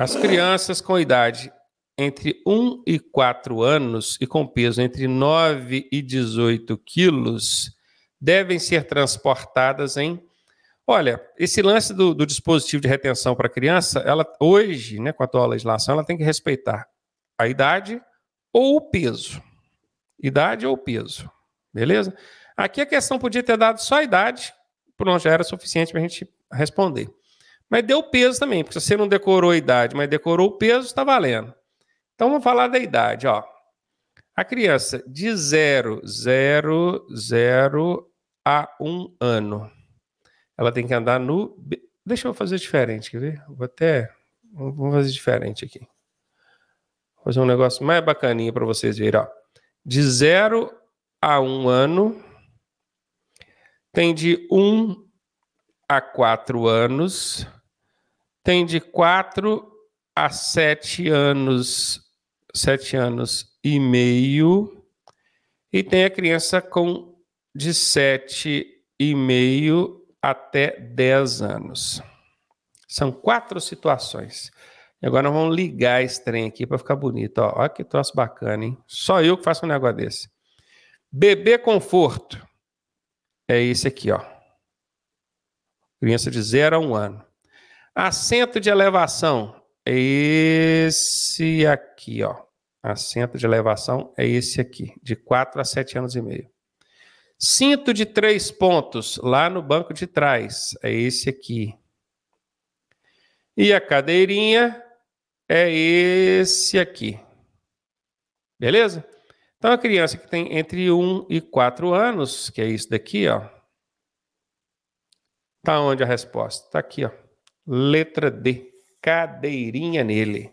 As crianças com idade entre 1 e 4 anos e com peso entre 9 e 18 quilos devem ser transportadas em. Olha, esse lance do, do dispositivo de retenção para criança, ela hoje, né, com a atual legislação, ela tem que respeitar a idade ou o peso. Idade ou peso. Beleza? Aqui a questão podia ter dado só a idade, por não já era suficiente para a gente responder. Mas deu peso também, porque se você não decorou a idade, mas decorou o peso, está valendo. Então vamos falar da idade, ó. A criança de 0, 0, 0 a 1 um ano. Ela tem que andar no. Deixa eu fazer diferente, quer ver? Vou até. Vamos fazer diferente aqui. Vou fazer um negócio mais bacaninha para vocês verem, ó. De 0 a 1 um ano. Tem de 1 um a 4 anos tem de 4 a 7 anos, 7 anos e meio, e tem a criança com de 7 e meio até 10 anos. São quatro situações. E agora nós vamos ligar esse trem aqui para ficar bonito. Olha que troço bacana, hein? Só eu que faço um negócio desse. Bebê conforto. É esse aqui, ó. Criança de 0 a 1 um ano. Assento de elevação. Esse aqui, ó. Assento de elevação é esse aqui, de 4 a 7 anos e meio. Cinto de três pontos, lá no banco de trás, é esse aqui. E a cadeirinha é esse aqui. Beleza? Então, a criança que tem entre 1 e 4 anos, que é isso daqui, ó. Tá onde a resposta? Tá aqui, ó. Letra D. Cadeirinha nele.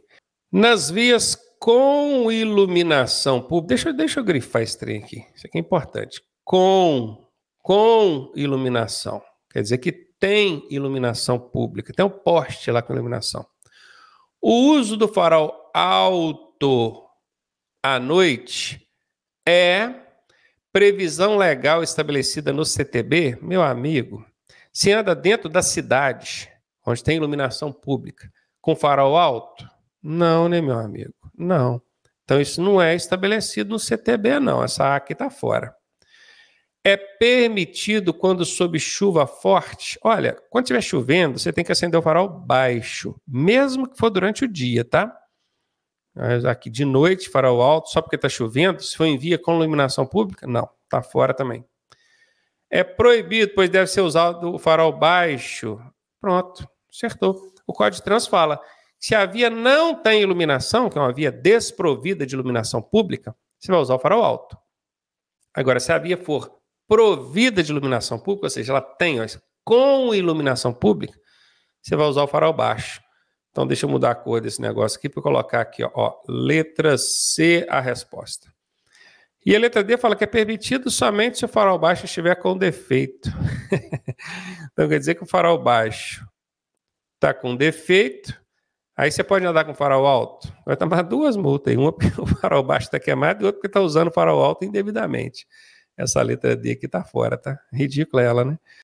Nas vias com iluminação pública. Deixa, deixa eu grifar esse trem aqui. Isso aqui é importante. Com. Com iluminação. Quer dizer que tem iluminação pública. Tem um poste lá com iluminação. O uso do farol alto à noite é previsão legal estabelecida no CTB, meu amigo, se anda dentro da cidade, onde tem iluminação pública, com farol alto? Não, né, meu amigo? Não. Então, isso não é estabelecido no CTB, não. Essa aqui está fora. É permitido quando sob chuva forte. Olha, quando estiver chovendo, você tem que acender o farol baixo, mesmo que for durante o dia, tá? Aqui de noite, farol alto, só porque está chovendo. Se for em via com iluminação pública, não, está fora também. É proibido, pois deve ser usado o farol baixo. Pronto. Acertou. O Código de Trânsito fala: se a via não tem iluminação, que é uma via desprovida de iluminação pública, você vai usar o farol alto. Agora, se a via for provida de iluminação pública, ou seja, ela tem, ó, com iluminação pública, você vai usar o farol baixo. Então, deixa eu mudar a cor desse negócio aqui para colocar aqui, ó, ó, letra C a resposta. E a letra D fala que é permitido somente se o farol baixo estiver com defeito. então, quer dizer que o farol baixo está com defeito, aí você pode andar com farol alto. Vai tomar duas multas, uma porque o farol baixo está queimado e outra porque está usando o farol alto indevidamente. Essa letra D aqui está fora, tá? Ridícula ela, né?